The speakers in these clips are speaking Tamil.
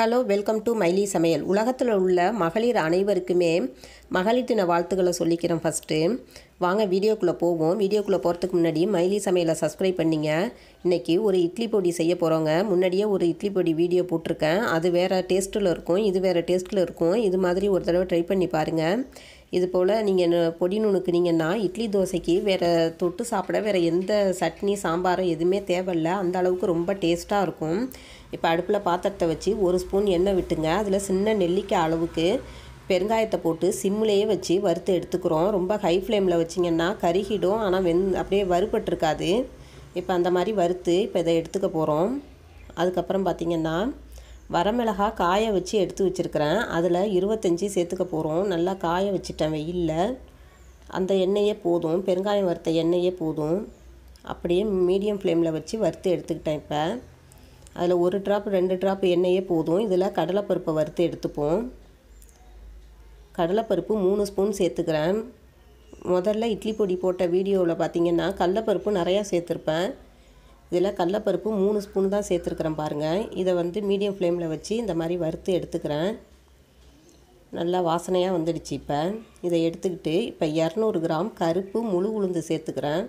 ஹலோ வெல்கம் டு மைலி சமையல் உலகத்தில் உள்ள மகளிர் அனைவருக்குமே மகளிர் தின வாழ்த்துக்களை சொல்லிக்கிறேன் ஃபஸ்ட்டு வாங்க வீடியோக்குள்ளே போவோம் வீடியோக்குள்ளே போகிறதுக்கு முன்னாடி மைலி சமையலை சப்ஸ்கிரைப் பண்ணிங்க இன்றைக்கி ஒரு இட்லி பொடி செய்ய போகிறோங்க முன்னாடியே ஒரு இட்லி பொடி வீடியோ போட்டிருக்கேன் அது வேறு டேஸ்ட்டில் இருக்கும் இது வேறு டேஸ்ட்டில் இருக்கும் இது மாதிரி ஒரு தடவை ட்ரை பண்ணி பாருங்கள் இது போல் நீங்கள் பொடி நுணுக்குனீங்கன்னா இட்லி தோசைக்கு வேறு தொட்டு சாப்பிட வேறு எந்த சட்னி சாம்பாரும் எதுவுமே தேவையில்ல அந்த அளவுக்கு ரொம்ப டேஸ்ட்டாக இருக்கும் இப்போ அடுப்பில் பாத்திரத்தை வச்சு ஒரு ஸ்பூன் எண்ணெய் விட்டுங்க அதில் சின்ன நெல்லிக்காய் அளவுக்கு பெருங்காயத்தை போட்டு சிம்லேயே வச்சு வறுத்து எடுத்துக்கிறோம் ரொம்ப ஹை ஃப்ளேமில் வச்சிங்கன்னா கருகிடும் ஆனால் வெந் அப்படியே வறுபட்டிருக்காது இப்போ அந்த மாதிரி வறுத்து இப்போ இதை எடுத்துக்க போகிறோம் அதுக்கப்புறம் பார்த்திங்கன்னா வரமிளகா காய வச்சு எடுத்து வச்சுருக்கிறேன் அதில் இருபத்தஞ்சி சேர்த்துக்க போகிறோம் நல்லா காய வச்சுட்டேன் வெயிலில் அந்த எண்ணெயே போதும் பெருங்காயம் வறுத்த எண்ணெயே போதும் அப்படியே மீடியம் ஃப்ளேமில் வச்சு வறுத்து எடுத்துக்கிட்டேன் இப்போ அதில் ஒரு ட்ராப் ரெண்டு ட்ராப் எண்ணெயே போதும் இதில் கடலைப்பருப்பை வறுத்து எடுத்துப்போம் கடலைப்பருப்பு மூணு ஸ்பூன் சேர்த்துக்கிறேன் முதல்ல இட்லி பொடி போட்ட வீடியோவில் பார்த்திங்கன்னா கடலைப்பருப்பு நிறையா சேர்த்துருப்பேன் இதில் கடலப்பருப்பு மூணு ஸ்பூன் தான் சேர்த்துருக்குறேன் பாருங்கள் இதை வந்து மீடியம் ஃப்ளேமில் வச்சு இந்த மாதிரி வறுத்து எடுத்துக்கிறேன் நல்லா வாசனையாக வந்துடுச்சு இப்போ இதை எடுத்துக்கிட்டு இப்போ இரநூறு கிராம் கருப்பு முழு உளுந்து சேர்த்துக்கிறேன்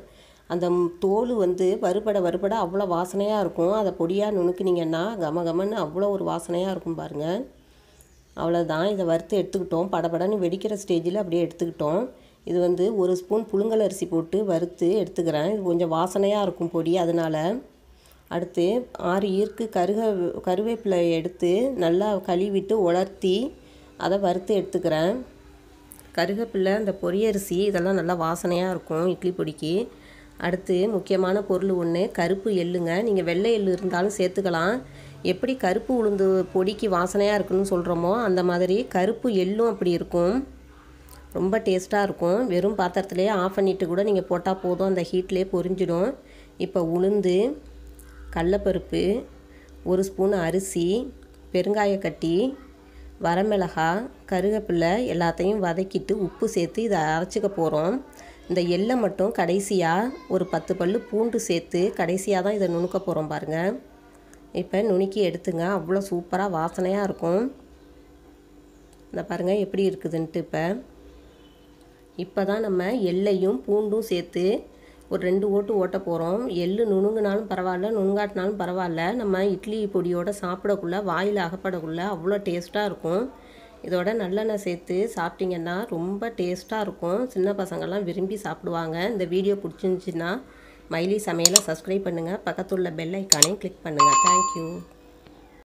அந்த தோல் வந்து வறுபட வறுபட அவ்வளோ வாசனையாக இருக்கும் அதை பொடியாக நுணுக்குனிங்கன்னா கம கமன்னு அவ்வளோ ஒரு வாசனையாக இருக்கும் பாருங்கள் அவ்வளோதான் இதை வறுத்து எடுத்துக்கிட்டோம் படபடன்னு வெடிக்கிற ஸ்டேஜில் அப்படியே எடுத்துக்கிட்டோம் இது வந்து ஒரு ஸ்பூன் புழுங்கல் அரிசி போட்டு வறுத்து எடுத்துக்கிறேன் இது கொஞ்சம் வாசனையாக இருக்கும் பொடி அதனால் அடுத்து ஆறு ஈர்க்கு கருக கருவேப்பிலை எடுத்து நல்லா கழுவிட்டு உலர்த்தி அதை வறுத்து எடுத்துக்கிறேன் கருகப்பில்லை அந்த பொரியரிசி இதெல்லாம் நல்லா வாசனையாக இருக்கும் இட்லி பொடிக்கு அடுத்து முக்கியமான பொருள் ஒன்று கருப்பு எள்ளுங்க நீங்கள் வெள்ளை எள்ளு இருந்தாலும் சேர்த்துக்கலாம் எப்படி கருப்பு உளுந்து பொடிக்கு வாசனையாக இருக்குன்னு சொல்கிறோமோ அந்த மாதிரி கருப்பு எள்ளும் அப்படி இருக்கும் ரொம்ப டேஸ்ட்டாக இருக்கும் வெறும் பாத்திரத்துலேயே ஆஃப் பண்ணிவிட்டு கூட நீங்கள் போட்டால் போதும் அந்த ஹீட்லேயே பொரிஞ்சிடும் இப்போ உளுந்து கடலப்பருப்பு ஒரு ஸ்பூன் அரிசி பெருங்காயக்கட்டி வரமிளகா கருவேப்பிலை எல்லாத்தையும் வதக்கிட்டு உப்பு சேர்த்து இதை அரைச்சிக்க போகிறோம் இந்த எள்ளை மட்டும் கடைசியாக ஒரு பத்து பல் பூண்டு சேர்த்து கடைசியாக தான் இதை நுணுக்க போகிறோம் பாருங்கள் இப்போ நுணுக்கி எடுத்துங்க அவ்வளோ சூப்பராக வாசனையாக இருக்கும் இந்த பாருங்கள் எப்படி இருக்குதுன்ட்டு இப்போ இப்போ தான் நம்ம எள்ளையும் பூண்டும் சேர்த்து ஒரு ரெண்டு ஓட்டு ஓட்ட போகிறோம் எள் நுணுங்கினாலும் பரவாயில்ல நுணுங்காட்டினாலும் பரவாயில்ல நம்ம இட்லி பொடியோடு சாப்பிடக்குள்ளே வாயில் அகப்படக்குள்ள அவ்வளோ டேஸ்ட்டாக இருக்கும் இதோட நல்லெண்ணெய் சேர்த்து சாப்பிட்டிங்கன்னா ரொம்ப டேஸ்ட்டாக இருக்கும் சின்ன பசங்கள்லாம் விரும்பி சாப்பிடுவாங்க இந்த வீடியோ பிடிச்சிருந்துச்சின்னா மைலி சமையலை சப்ஸ்கிரைப் பண்ணுங்கள் பக்கத்துள்ள பெல் ஐக்கானையும் கிளிக் பண்ணுங்கள் தேங்க்யூ